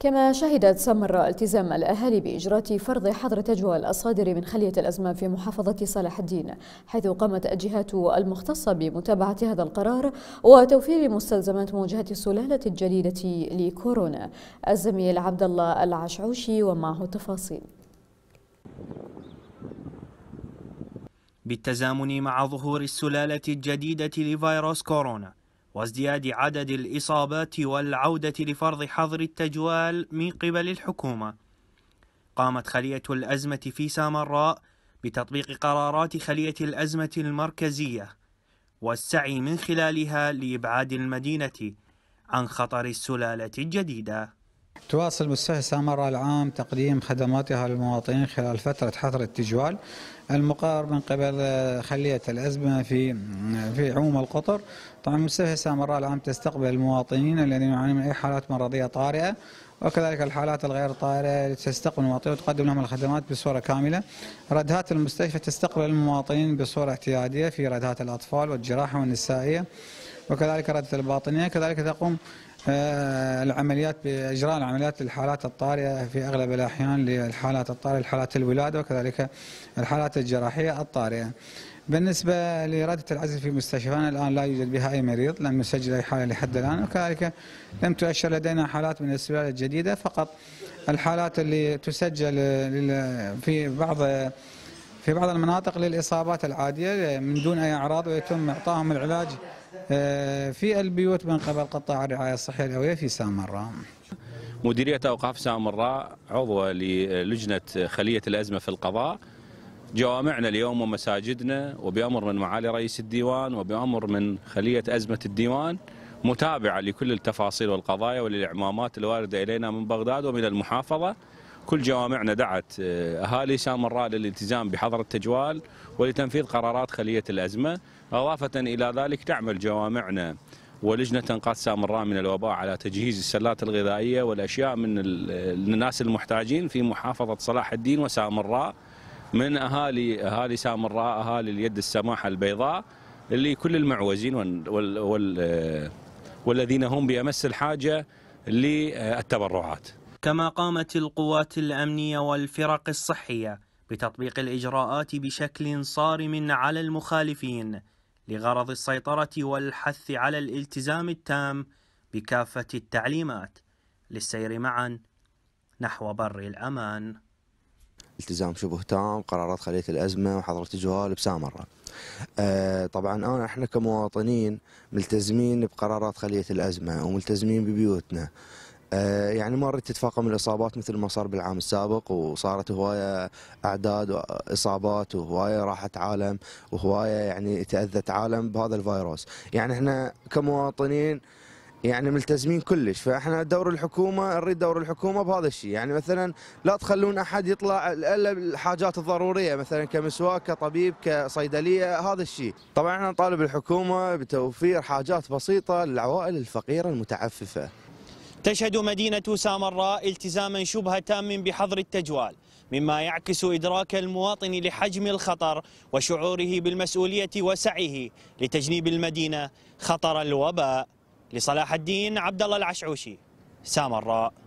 كما شهدت سمر التزام الأهالي بإجراء فرض حظر تجوى الأصادر من خلية الأزمة في محافظة صلاح الدين حيث قامت الجهات المختصة بمتابعة هذا القرار وتوفير مستلزمات مواجهة السلالة الجديدة لكورونا الزميل عبد الله العشعوشي ومعه تفاصيل بالتزامن مع ظهور السلالة الجديدة لفيروس كورونا وازدياد عدد الإصابات والعودة لفرض حظر التجوال من قبل الحكومة قامت خلية الأزمة في سامراء بتطبيق قرارات خلية الأزمة المركزية والسعي من خلالها لإبعاد المدينة عن خطر السلالة الجديدة تواصل مستشفى سامراء العام تقديم خدماتها للمواطنين خلال فترة حظر التجوال المقرر من قبل خلية الأزمة في في عموم القطر طبعا مستشفى سامراء العام تستقبل المواطنين الذين يعانون من أي حالات مرضية طارئة وكذلك الحالات الغير طارئة تستقبل المواطنين وتقدم لهم الخدمات بصورة كاملة ردهات المستشفى تستقبل المواطنين بصورة اعتيادية في ردهات الأطفال والجراحة والنسائية وكذلك ردة الباطنية كذلك تقوم آه، العمليات باجراء العمليات للحالات الطارئه في اغلب الاحيان للحالات الطارئه حالات الولاده وكذلك الحالات الجراحيه الطارئه. بالنسبه لاراده العزل في مستشفانا الان لا يوجد بها اي مريض، لم نسجل اي حاله لحد الان وكذلك لم تؤشر لدينا حالات من السلالة الجديده فقط الحالات اللي تسجل في بعض في بعض المناطق للاصابات العاديه من دون اي اعراض ويتم اعطائهم العلاج آه، في البيوت من قبل قطاع الرعاية الصحية الأولية في سامراء مديرية أوقاف سامراء عضوة للجنة خلية الأزمة في القضاء جوامعنا اليوم ومساجدنا وبأمر من معالي رئيس الديوان وبأمر من خلية أزمة الديوان متابعة لكل التفاصيل والقضايا وللإعمامات الواردة إلينا من بغداد ومن المحافظة كل جوامعنا دعت آه، أهالي سامراء للالتزام بحظر التجوال ولتنفيذ قرارات خلية الأزمة اضافه الى ذلك تعمل جوامعنا ولجنه انقاذ سامراء من الوباء على تجهيز السلات الغذائيه والاشياء من الناس المحتاجين في محافظه صلاح الدين وسامراء من اهالي اهالي سامراء اهالي اليد السماحه البيضاء اللي كل المعوزين وال وال والذين هم بامس الحاجه للتبرعات. كما قامت القوات الامنيه والفرق الصحيه بتطبيق الاجراءات بشكل صارم على المخالفين لغرض السيطرة والحث على الالتزام التام بكافة التعليمات للسير معا نحو بر الأمان التزام شبه تام قرارات خلية الأزمة وحضرة جوال بسامرة آه طبعا أنا احنا كمواطنين ملتزمين بقرارات خلية الأزمة وملتزمين ببيوتنا آه، يعني ما اريد تتفاقم الإصابات مثل ما صار بالعام السابق وصارت هواية أعداد وإصابات وهواية راحت عالم وهواية يعني تأذت عالم بهذا الفيروس يعني احنا كمواطنين يعني ملتزمين كلش فاحنا دور الحكومه نريد دور الحكومه بهذا الشيء يعني مثلا لا تخلون احد يطلع الا الحاجات الضروريه مثلا كمسواك كطبيب كصيدليه هذا الشيء طبعا احنا نطالب الحكومه بتوفير حاجات بسيطه للعوائل الفقيره المتعففه تشهد مدينة سامراء التزاما شبه تام بحظر التجوال مما يعكس إدراك المواطن لحجم الخطر وشعوره بالمسؤولية وسعيه لتجنيب المدينة خطر الوباء لصلاح الدين عبد الله العشعوشي سامراء